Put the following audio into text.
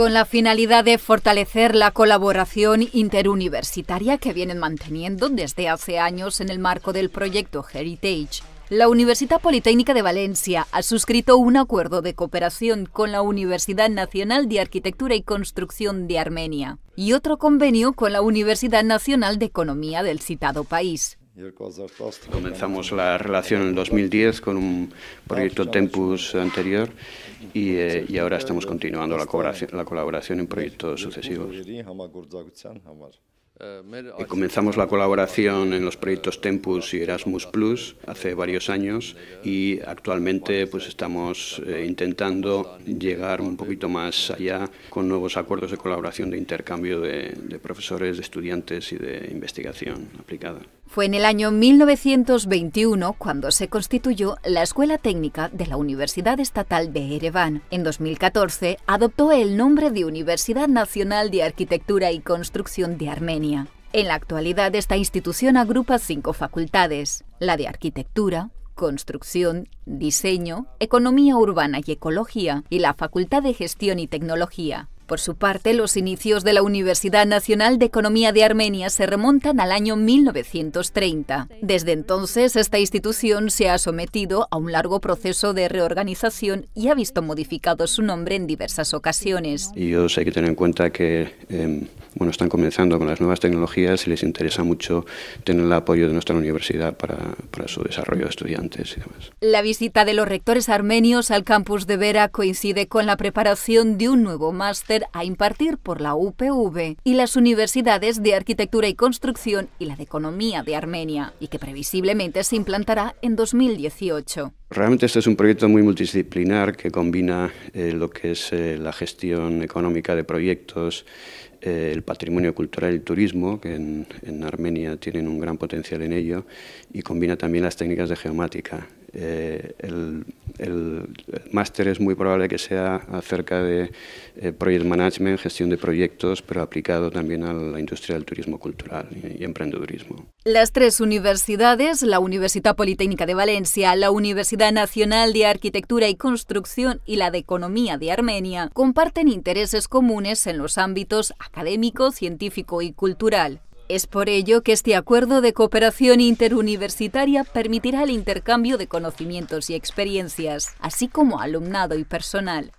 con la finalidad de fortalecer la colaboración interuniversitaria que vienen manteniendo desde hace años en el marco del proyecto Heritage. La Universidad Politécnica de Valencia ha suscrito un acuerdo de cooperación con la Universidad Nacional de Arquitectura y Construcción de Armenia y otro convenio con la Universidad Nacional de Economía del citado país. Comenzamos la relación en 2010 con un proyecto ah, pues Tempus anterior y, eh, ahora estamos continuando la colaboración, en proyectos sucesivos. Eh, comenzamos la colaboración en los proyectos Tempus y Erasmus Plus hace varios años y actualmente pues estamos eh, intentando llegar un poquito más allá con nuevos acuerdos de colaboración de intercambio de profesores, de estudiantes y de investigación aplicada. Fue en el año 1921 cuando se constituyó la Escuela Técnica de la Universidad Estatal de Ereván. En 2014 adoptó el nombre de Universidad Nacional de Arquitectura y Construcción de Armenia. En la actualidad esta institución agrupa cinco facultades, la de Arquitectura, Construcción, Diseño, Economía Urbana y Ecología y la Facultad de Gestión y Tecnología, por su parte, los inicios de la Universidad Nacional de Economía de Armenia se remontan al año 1930. Desde entonces, esta institución se ha sometido a un largo proceso de reorganización y ha visto modificado su nombre en diversas ocasiones. yo hay que tener en cuenta que em, bueno, están comenzando con las nuevas tecnologías y les interesa mucho tener el apoyo de nuestra universidad para, para su desarrollo de estudiantes y demás. La visita de los rectores armenios al campus de Vera coincide con la preparación de un nuevo máster a impartir por la UPV y las universidades de Arquitectura y Construcción y la de Economía de Armenia, y que previsiblemente se implantará en 2018. Realmente este es un proyecto muy multidisciplinar que combina eh, lo que es eh, la gestión económica de proyectos, eh, el patrimonio cultural y el turismo, que en Armenia tienen un gran potencial en ello, y combina también las técnicas de geomática. Eh, el, máster es muy probable que sea acerca de eh, Project Management, gestión de proyectos, pero aplicado también a la industria del turismo cultural y emprendedurismo. Las tres universidades, la Universidad Politécnica de Valencia, la Universidad Nacional de Arquitectura y Construcción y la de Economía de Armenia, comparten intereses comunes en los ámbitos académico, científico y cultural. Es por ello que este acuerdo de cooperación interuniversitaria permitirá el intercambio de conocimientos y experiencias, así como alumnado y personal.